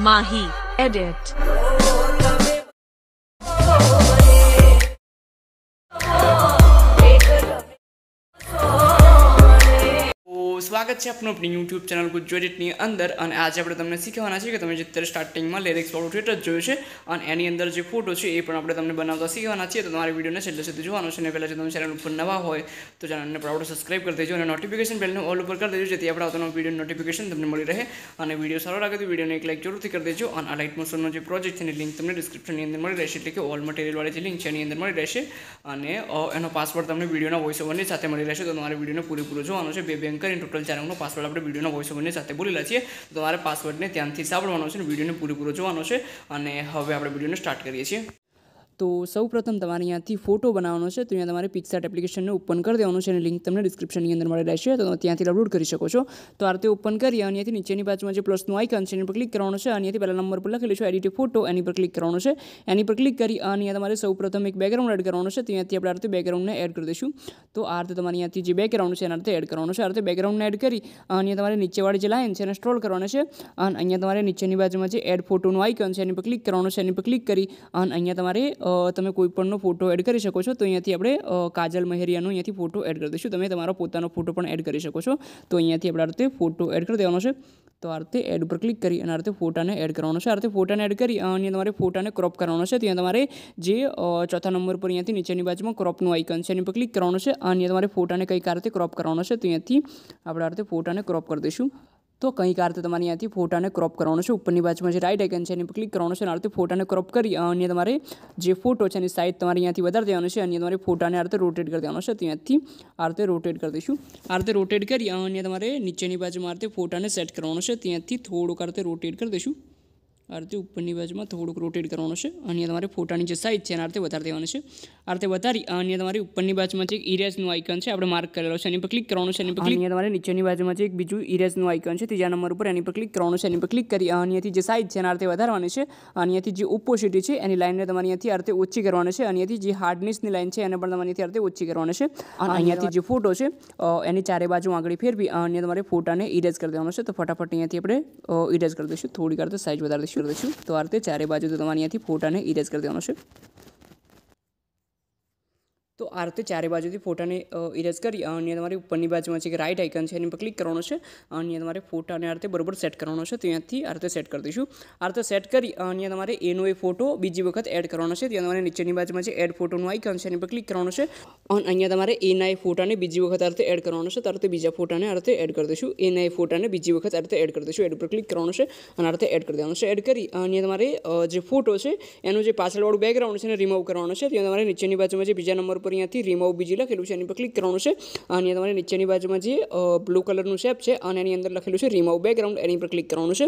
Mahi. Edit. स्वागत છે અપનો અપની YouTube channel કુ જોડીટની અંદર અને આજે આપણે તમને શીખવાના છે કે તમે જે સ્ટાર્ટિંગમાં લેરિક્સ લોડ ઓથેટ જોય છે અને એની અંદર જે ફોટો છે એ પણ આપણે તમને બનાવતા શીખવાના છે તો તમારે વિડિયોને છે એટલે જોવાનું છે ને પહેલા જો તમે ચેનલ ઉપર નવા હોય તો જનને પ્રોડ સબ્સ્ક્રાઇબ કરી દેજો અને નોટિફિકેશન બેલને ઓલ ઉપર કરી દેજો જેથી આપણો આનો વિડિયો નોટિફિકેશન તમને મળી રહે અને વિડિયો સારો લાગ્યો તો વિડિયોને એક લાઈક જરૂરથી કરી દેજો અને આ લાઈટ મોશનનો જે પ્રોજેક્ટ છે તેની લિંક તમને ડિસ્ક્રિપ્શનની અંદર મળી રહેશે એટલે કે ઓલ મટીરીયલ વાળી જે લિંક છે એની અંદર મળી રહેશે અને એનો પાસવર્ડ તમને વિડિયોના વોઇસ ઓવરની સાથે મળી રહેશે તો તમારે વિડિયોને પૂરેપૂરો જોવાનું છે બે બેંકર ઇન ટોટલ ચાર અંકનો પાસવર્ડ આપણે વિડીયોના વોઇસ ઓવરની સાથે બોલેલા છીએ તો તમારે પાસવર્ડને ત્યાંથી સાંભળવાનો છે અને વિડીયોને પૂરેપૂરો જોવાનો છે અને હવે આપણે વિડીયોને સ્ટાર્ટ કરીએ છીએ तो सर्वप्रथम તમારે અહીંયાથી ફોટો બનાવવાનો છે તો અહીંયા તમારે પિક્ચર એપ્લિકેશનને ઓપન કરી દેવાનું છે અને લિંક તમને ડિસ્ક્રિપ્શનની અંદર મળી રહેશે તો ત્યાંથી ડાઉનલોડ કરી શકો છો તો આ રીતે ઓપન કરી અહીંયાથી નીચેની બાજુમાં જે પ્લસ નું આઇકન છે એ પર ક્લિક કરવાનું છે અને અહીંયાથી પહેલા નંબર પર લખેલું છે એડિટ ફોટો એની પર ક્લિક કરવાનું છે એની પર ક્લિક કરી અહીંયા તમારે સૌપ્રથમ એક બેકગ્રાઉન્ડ એડ કરવાનું છે તો અહીંયાથી આપણે આ રીતે બેકગ્રાઉન્ડને એડ કરી દશું તો આ રીતે તમારી અહીંયાથી જે બેકગ્રાઉન્ડ છે એને આ રીતે એડ કરવાનું છે આ રીતે બેકગ્રાઉન્ડને એડ કરી અને અહીંયા તમારે નીચે વાળી જે લાઈન છે એને સ્્રોલ કરવાનું છે અને અહીંયા તમારે નીચેની બાજુમાં જે એડ ફોટો નું આઇકન છે એની પર ક્લિક કરવાનું છે એની પર ક્લિક કરી અને અહીંયા તમારે તમે કોઈપણનો ફોટો એડ કરી શકો છો તો અહીંયાથી આપણે કાજલ મહેરિયાનો અહીંયાથી ફોટો એડ કરી દઈશું તમે તમારો પોતાનો ફોટો પણ એડ કરી શકો છો તો અહીંયાથી આપણે આ રીતે ફોટો એડ કરી દેવાનો છે તો આ રીતે એડ ઉપર ક્લિક કરી અને આ રીતે ફોટાને એડ કરવાનો છે આ રીતે ફોટાને એડ કરી અને તમારે ફોટાને ક્રોપ કરવાનો છે ત્યાં તમારે જે ચોથા નંબર પર અહીંયાથી નીચેની બાજુમાં ક્રોપનું આઇકન છે એની પર ક્લિક કરવાનું છે અને તમારે ફોટાને કંઈક આ રીતે ક્રોપ કરવાનો છે તો અહીંયાથી આપણે આ રીતે ફોટાને ક્રોપ કરી દઈશું તો કંઈક આ રીતે તમારે અહીંયાથી ફોટાને ક્રોપ કરવાનો છે ઉપરની બાજુમાં જે રાઈટ આઇકન છે એની પર ક્લિક કરવાનો છે અને આ ફોટાને ક્રોપ કરી અને તમારે જે ફોટો છે એની સાઇઝ તમારે અહીંયાથી વધારે દેવાનો છે અને તમારે ફોટાને આ રીતે રોટેટ કરી દેવાનો છે ત્યાંથી આ રીતે રોટેટ કરી દઈશું આ રીતે રોટેટ કરી અને તમારે નીચેની બાજુમાં આ રીતે ફોટાને સેટ કરવાનો છે ત્યાંથી થોડુંક આ રીતે રોટેટ કરી દઈશું અર્ધ ઉપરની બાજુમાં થોડુક રોટેટ કરવાનો છે અને અહીંયા તમારે ફોટાની જે સાઈઝ છે એને આર્ધે વધાર દેવાનો છે આર્ધે વધારી અને તમારી ઉપરની બાજુમાં જે ઈરેઝ નું આઇકન છે આપણે માર્ક કરેલો છે એની પર ક્લિક કરવાનો છે એની પર ક્લિક અને અહીંયા તમારે નીચેની બાજુમાં જે એક બીજું ઈરેઝ નું આઇકન છે ત્રીજા નંબર ઉપર એની પર ક્લિક કરવાનો છે એની પર ક્લિક કરી અને અહીંયાથી જે સાઈઝ છે એને આર્ધે વધારવાને છે અને અહીંયાથી જે ઓપોઝિટી છે એની લાઈન ને તમારે અહીંયાથી આર્ધે ઊંચી કરવાનો છે અને અહીંયાથી જે હાર્ડનેસ ની લાઈન છે એને પણ તમારે અહીંયાથી આર્ધે ઊંચી કરવાનો છે અને અહીંયાથી જે ફોટો છે એને ચારે બાજુ આંગળી ફેરવી અને તમારે ફોટાને ઈરેઝ કરી દેવાનો છે તો फटाफट અહીંયાથી આપણે ઈરેઝ કરી દશું થોડીક આર્ધે સાઈઝ વધાર દે કરી દઈશું તો આ રીતે ચારે બાજુ તો તમારી અહીંયાથી ફોટાને ઇરેઝ કરી દેવાનો છે તો આ રીતે ચારે બાજુથી ફોટાને ઇરેઝ કરી અને તમારે ઉપરની બાજુમાં છે કે રાઇટ આઇકન છે એની પર ક્લિક કરવાનો છે અને તમારે ફોટાને આ રીતે બરોબર સેટ કરવાનો છે ત્યાંથી આ રીતે સેટ કરી દઈશું આ રીતે સેટ કરી અને તમારે એનો એ ફોટો બીજી વખત એડ કરવાનો છે ત્યાં તમારે નીચેની બાજુમાં છે એડ ફોટોનું આઇકન છે એની પર ક્લિક કરવાનો છે અને અહીંયા તમારે એના એ ફોટાને બીજી વખત આ રીતે એડ કરવાનો છે ત્યારે બીજા ફોટાને આ રીતે એડ કરી દઈશું એના એ ફોટાને બીજી વખત આ રીતે એડ કરી દઈશું એડ ઉપર ક્લિક કરવાનો છે અને આ રીતે એડ કરી દેવાનો છે એડ કરી અને તમારે જે ફોટો છે એનું જે પાછળવાળું બેકગ્રાઉન્ડ છે એને રિમૂવ કરવાનો છે ત્યાં તમારે નીચેની બાજુમાં જે બીજા નંબર ઉપર અહીંયાથી રીમોવ બેજી લખેલું છે અને પર ક્લિક કરવાનું છે અને અહીંયા તમારે નીચેની બાજુમાં જે બ્લુ કલરનું શેપ છે અને એની અંદર લખેલું છે રીમોવ બેકગ્રાઉન્ડ એની પર ક્લિક કરવાનું છે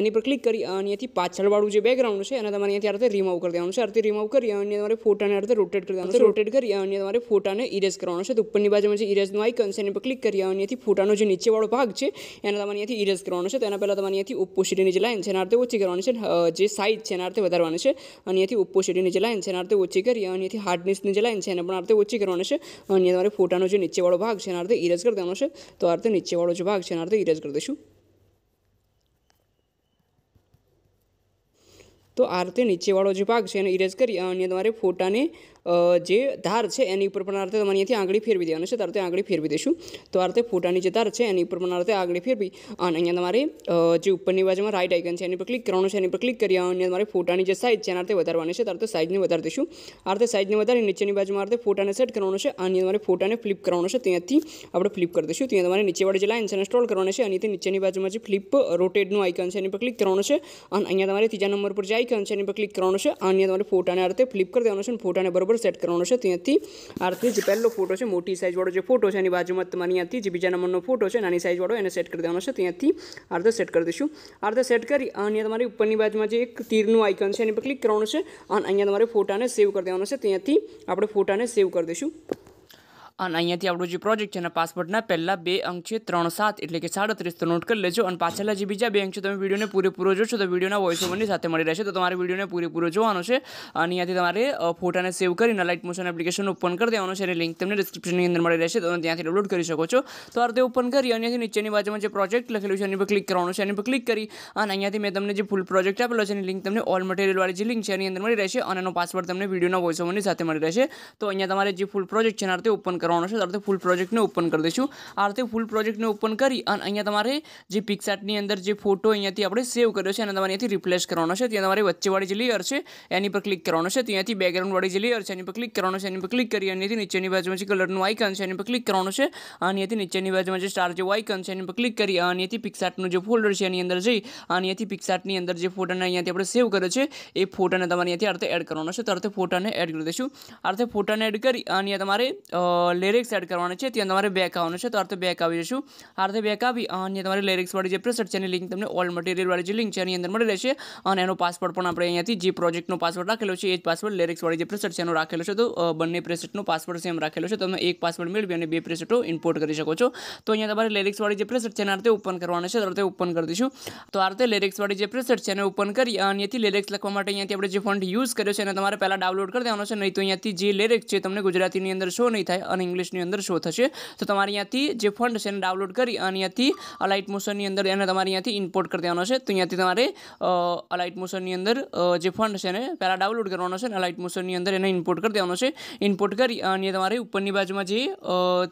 એની પર ક્લિક કરી અહીંયાથી પાછળ વાળું જે બેકગ્રાઉન્ડ છે એને તમારે અહીંયાથી રીમોવ કરી દેવાનું છે એટલે રીમોવ કરી અને તમારે ફોટાને અર્ધે રોટેટ કરી દેવાનું છે રોટેટ કરી અને તમારે ફોટાને ઈરેઝ કરવાનું છે તો ઉપરની બાજુમાં છે ઈરેઝ નું આઇકન છે એની પર ક્લિક કરી અને અહીંયાથી ફોટાનો જે નીચે વાળો ભાગ છે એને તમારે અહીંયાથી ઈરેઝ કરવાનું છે તો એના પહેલા તમારે અહીંયાથી ઓપોસિટીની જે લાઇન છે એના અર્ધે ઊંચી કરવાની છે જે સાઇઝ છે એના અર્ધે વધારવાની છે અને અહીંયાથી ઓપોસિટીની જે લાઇન છે એના અર્ધે ઊંચી કરી અને અહીંયાથી હાર્ડનેસની જે લાઇન છે એ રીતે ઓછી કરવાનો છે અને તમારે ફોટાનો જે નીચેવાળો ભાગ છે એના રીતે ઇરેઝ કરી દેવાનો છે તો આ રીતે નીચેવાળો જે ભાગ છે એના રીતે ઇરેઝ કરી દઈશું તો આ રીતે નીચેવાળો જે ભાગ છે એને ઇરેઝ કરી અને તમારે ફોટાને જે ધાર છે એની ઉપર પણ આ રીતે તમારે અહીંયાથી આંગળી ફેરવી દેવાનું છે તારે આંગળી ફેરવી દઈશું તો આ રીતે ફોટાની જે ધાર છે એની ઉપર પણ આ રીતે આંગળી ફેરવી અને અહીંયા તમારે જે ઉપરની બાજુમાં રાઇટ આઇકન છે એની પર ક્લિક કરવાનું છે એની પર ક્લિક કરી અને તમારે ફોટાની જે સાઇઝ છે એના રીતે વધારવાની છે તારે રીતે સાઇઝને વધારી દઈશું આ રીતે સાઇઝને વધારી નીચેની બાજુમાં આ રીતે ફોટાને સેટ કરવાનો છે અને તમારે ફોટાને ફ્લિપ કરવાનો છે ત્યાંથી આપણે ફ્લિપ કરી દઈશું ત્યાં તમારે નીચેવાળી જે લાઇન છે એને કરવાની છે અને નીચેની બાજુમાં જે ફ્લિપ રોટેડનું આઇકન છે એની પર ક્લિક કરવાનું છે અને અહીંયા તમારે ત્રીજા નંબર પર જે આઇકન છે એની પર ક્લિક કરવાનું છે અને તમારે ફોટાને આ રીતે ફ્લિપ કરી દેવાનું છે અને ફોટાને બરોબર પર સેટ કરવાનો છે ત્યાંથી આરથી જે પહેલો ફોટો છે મોટી સાઇઝવાળો જે ફોટો છે એની બાજુમાં તમારી અહીંયાથી જે બીજા નંબરનો ફોટો છે નાની સાઇઝવાળો એને સેટ કરી દેવાનો છે ત્યાંથી આરથી સેટ કરી દઈશું આરથી સેટ કરી અને તમારી ઉપરની બાજુમાં જે એક તીરનું આઇકન છે એની પર ક્લિક કરવાનું છે અને અહીંયા તમારે ફોટાને સેવ કરી દેવાનો છે ત્યાંથી આપણે ફોટાને સેવ કરી દઈશું અન અહીંયાથી આપડો જે પ્રોજેક્ટ છે ને પાસવર્ડ ના પહેલા 2 અંક છે 37 એટલે કે 37 તો નોટ કરી લેજો અને પાછલા જે બીજા બે અંક છે તમે વિડીયોને પૂરેપૂરો જોજો તો વિડીયોના વોઇસઓવરની સાથે મળી રહેશે તો તમારે વિડીયોને પૂરેપૂરો જોવાનું છે અને અહીંયાથી તમારે ફોટોને સેવ કરીને આ લાઇટ મોશન એપ્લિકેશન ઓપન કરી દેવાનું છે એની લિંક તમને ડિસ્ક્રિપ્શનની અંદર મળી રહેશે તો ત્યાંથી ડાઉનલોડ કરી શકો છો તો આ રીતે ઓપન કરી અને અહીંયાથી નીચેની બાજુમાં જે પ્રોજેક્ટ લખેલું છે એની પર ક્લિક કરવાનું છે એની પર ક્લિક કરી અને અહીંયાથી મે તમને જે ફૂલ પ્રોજેક્ટ આપેલા છે એની લિંક તમને ઓલ મટીરીયલ વાળી જે લિંક છે એની અંદર મળી રહેશે અને એનો પાસવર્ડ તમને વિડીયોના વોઇસઓવરની સાથે મળી રહેશે તો અહીંયા તમારે જે ફૂલ પ્રોજેક્ટ છેન આ રીતે ઓ કરવાનો છે તો ફૂલ પ્રોજેક્ટને ઓપન કરી દઈશું આ રીતે ફૂલ પ્રોજેક્ટને ઓપન કરી અને અહીંયા તમારે જે પિક્સાર્ટની અંદર જે ફોટો અહીંયાથી આપણે સેવ કર્યો છે અને તમારે અહીંયાથી રિપ્લેસ કરવાનો છે ત્યાં તમારી વચ્ચેવાળી જે લેયર છે એની પર ક્લિક કરવાનો છે ત્યાંથી બેકગ્રાઉન્ડવાળી જે લેયર છે એની પર ક્લિક કરવાનો છે એની પર ક્લિક કરી અને નીચેની બાજુમાં જે કલરનું આઇકન છે એની પર ક્લિક કરવાનું છે અને અહીંયાથી નીચેની બાજુમાં જે સ્ટાર જેવું આઇકન છે એની પર ક્લિક કરી અને અહીંયાથી પિક્સાર્ટનું જે ફોલ્ડર છે એની અંદર જઈ અને અહીંયાથી પિક્સાર્ટની અંદર જે ફોટાને અહીંયાથી આપણે સેવ કર્યો છે એ ફોટાને તમારે અહીંયાથી આ રીતે એડ કરવાનો છે તો આ રીતે ફોટાને એડ કરી દઈશું આ રીતે ફોટાને એડ કરી અહીંયા તમારે લિરિક્સ એડ કરવાના છે ત્યાં તમારે બેક આવવાનો છે તો આрте બેક આવી જશું આрте બેક આવી અને તમારે લિરિક્સ વાળી જે પ્રિસેટ છે એની લિંક તમને ઓલ મટીરીયલ વાળી જે લિંક છે એની અંદર મળી રહેશે અને એનો પાસવર્ડ પણ આપણે અહીંયાથી જે પ્રોજેક્ટનો પાસવર્ડ રાખેલો છે એ જ પાસવર્ડ લિરિક્સ વાળી જે પ્રિસેટ છેનો રાખેલો છે તો બંને પ્રિસેટનો પાસવર્ડ सेम રાખેલો છે તો તમને એક પાસવર્ડ મળી બે પ્રિસેટો ઇમ્પોર્ટ કરી શકો છો તો અહીંયા તમારે લિરિક્સ વાળી જે પ્રિસેટ છેને આрте ઓપન કરવાના છે તો આрте ઓપન કરી દીધું તો આрте લિરિક્સ વાળી જે પ્રિસેટ છેને ઓપન કરી અને અહીંથી લિરિક્સ લખવા માટે અહીંયાથી આપણે જે ફોન્ટ યુઝ કર્યો છે એને તમારે પહેલા ડાઉનલોડ કરતા હોનો છે નહી તો અહીંયાથી જે લિરિક્સ છે તમને ગુજરાતીની અંદર શો નહી પણ ઇંગ્લિશની અંદર શો થશે તો તમારે અહીંયાથી જે ફંડ છે એને ડાઉનલોડ કરી અને અહીંયાથી અલાઇટ મોશનની અંદર એને તમારે અહીંયાથી ઇમ્પોર્ટ કરી દેવાનો છે તો અહીંયાથી તમારે અલાઇટ મોશનની અંદર જે ફંડ છે એને પહેલાં ડાઉનલોડ કરવાનો છે અને અલાઇટ મોશનની અંદર એને ઇમ્પોર્ટ કરી દેવાનો છે ઇમ્પોર્ટ કરી અને તમારે ઉપરની બાજુમાં જે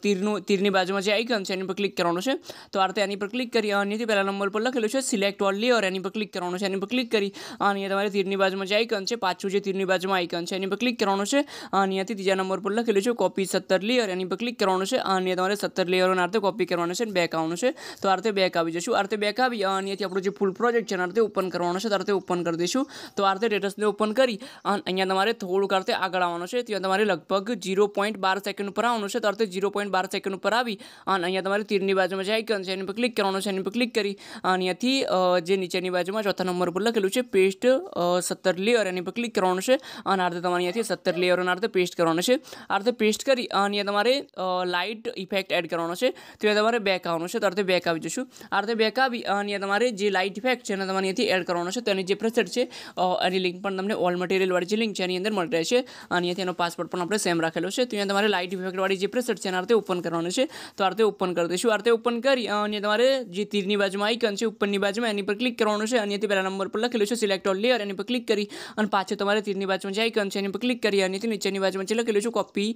તીરનું તીરની બાજુમાં જે આઇકન છે એની પર ક્લિક કરવાનું છે તો આ રીતે આની પર ક્લિક કરી અહીંયાથી પહેલા નંબર પર લખેલું છે સિલેક્ટ ઓલ લેયર એની પર ક્લિક કરવાનું છે એની પર ક્લિક કરી અને તમારે તીરની બાજુમાં જે આઇકન છે પાછું જે તીરની બાજુમાં આઇકન છે એની પર ક્લિક કરવાનું છે અને અહીંયાથી ત્રીજા નંબર પર લખેલું છે કોપી સત્તર લેયર અને પર ક્લિક કરવાનું છે આ અને તમારે 17 લેયરનો આર્તે કોપી કરવાનો છે અને બેક આવવાનું છે તો આર્તે બેક આવી જશું આર્તે બેક આવી અને અહીંયાથી આપણો જે ફૂલ પ્રોજેક્ટ છે narrative ઓપન કરવાનો છે તો આર્તે ઓપન કરી દઈશું તો આર્તે ટેટસને ઓપન કરી અને અહીંયા તમારે થોડું કાર્તે આગળ આવવાનું છે ત્યાં તમારે લગભગ 0.12 સેકન્ડ ઉપર આવવાનું છે તો આર્તે 0.12 સેકન્ડ ઉપર આવી અને અહીંયા તમારે તીરની બાજુમાં જે આઇકન છે એની પર ક્લિક કરવાનું છે એની પર ક્લિક કરી અને અહીંયાથી જે નીચેની બાજુમાં ચોથા નંબર ઉપર લખેલું છે પેસ્ટ 70 લેયર એની પર ક્લિક કરવાનું છે અને આર્તે તમારી અહીંયાથી 70 લેયરનો આર્તે પેસ્ટ કરવાનો છે આર્તે પેસ્ટ કરી અને તમારે લાઇટ ઇફેક્ટ એડ કરવાનો છે તો એ તમારે બેક આવવાનું છે તો અર્થે બેક આવી જશું આ અર્થે બેક આવી અને તમારે જે લાઇટ ઇફેક્ટ છે એને તમારે અહીંયાથી એડ કરવાનો છે તો એની જે પ્રેસેટ છે એની લિંક પણ તમને ઓલ મટીરિયલવાળી જે લિંક છે એની અંદર મળી રહેશે અને અહીંયાથી એનો પાસવર્ડ પણ આપણે સેમ રાખેલો છે તો અહીંયા તમારે લાઇટ ઇફેક્ટવાળી જે પ્રેસેટ છે એના અર્થે ઓપન કરવાનું છે તો અર્થે ઓપન કરી દઈશું અર્થે ઓપન કરી અને તમારે જે તીરની બાજુમાં આઇકન છે ઉપરની બાજુમાં એની પર ક્લિક કરવાનું છે અહીંયાથી પહેલા નંબર પર લખેલું છે સિલેક્ટ ઓલ લેયર એની પર ક્લિક કરી અને પાછું તમારે તીરની બાજુમાં જે આઇકન છે એની પર ક્લિક કરી અને નીચેની બાજુમાં જે લખેલું છે કોપી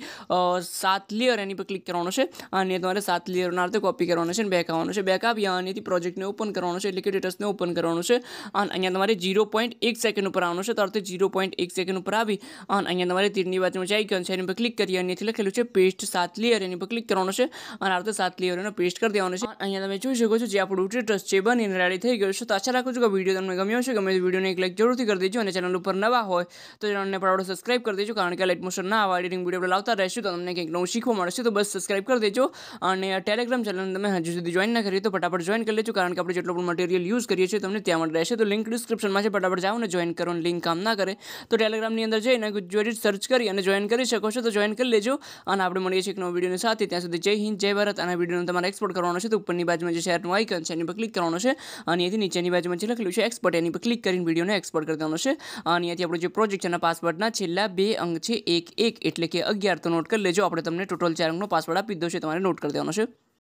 સાત लेयर एनी पे क्लिक करनो छे ane તમારે સાત લેયર ના અрте કોપી કરવાનો છે ને બેક આવવાનો છે બેક અપ યાન થી પ્રોજેક્ટ ને ઓપન કરવાનો છે લેકેટસ ને ઓપન કરવાનો છે અન અહીંયા તમારે 0.1 સેકન્ડ ઉપર આવવાનો છે તો અрте 0.1 સેકન્ડ ઉપર આવી અન અહીંયા નવારી તીર ની બાજુમાં જે આઇકન છે એની પર ક્લિક કરી અને થી લખેલું છે પેસ્ટ સાત લેયર એની પર ક્લિક કરવાનો છે અન અрте સાત લેયર નો પેસ્ટ કરી દેવાનો છે અન અહીંયા તમે જોઈ શકો છો કે આપણો ટ્રેસ જે બનીને રેડી થઈ ગયો છે તો આછો રાખજો કે વિડિયો તમને ગમ્યો છે ગમે તો વિડિયો ને એક લાઈક જરૂરથી કરી દેજો અને ચેનલ ઉપર નવો હોય તો જનોને પરાણો સબસ્ક્રાઇબ કરી દેજો કારણ કે આ લેટ મોશન ના આવા એડિટિંગ વિડિયો આપણે લાવતા રહેશે તો તમને કંઈક ન જી કોમણ છે તો બસ સબસ્ક્રાઇબ કરી દેજો અને ટેલિગ્રામ ચેનલને તમે હજી સુધી જોઈન ન કરી હોય તો फटाफट જોઈન કરી લેજો કારણ કે આપણે જેટલો બધો મટીરીયલ યુઝ કરીએ છીએ તમને ત્યાં મળશે તો લિંક ડિસ્ક્રિપ્શન માં છે फटाफट જાવ ને જોઈન કરો અને લિંક કામ ન કરે તો ટેલિગ્રામ ની અંદર જઈને જો સર્ચ કરી અને જોઈન કરી શકો છો તો જોઈન કરી લેજો અને આપણે મળીએ છીએ એક નવા વિડિયોને સાથે ત્યાં સુધી જય હિન્દ જય ભારત અને આ વિડિયોને તમારે એક્સપોર્ટ કરવાનો છે તો ઉપરની બાજુમાં જે શેર નું આઇકન છે એની પર ક્લિક કરવાનું છે અને અહીંયાથી નીચેની બાજુમાં જે લખેલું છે એક્સપોર્ટ એની પર ક્લિક કરીને વિડિયોને એક્સપોર્ટ કરવાનો છે અને અહીંયાથી આપણો જે પ્રોજેક્ટના પાસવર્ડના છેલ્લા બે અંક છે 11 એટલે કે 11 તો નોટ કરી લેજો આપણે टोटल चार गुणों पासवर्ड आप फिर से तुम्हारे नोट कर देना उसे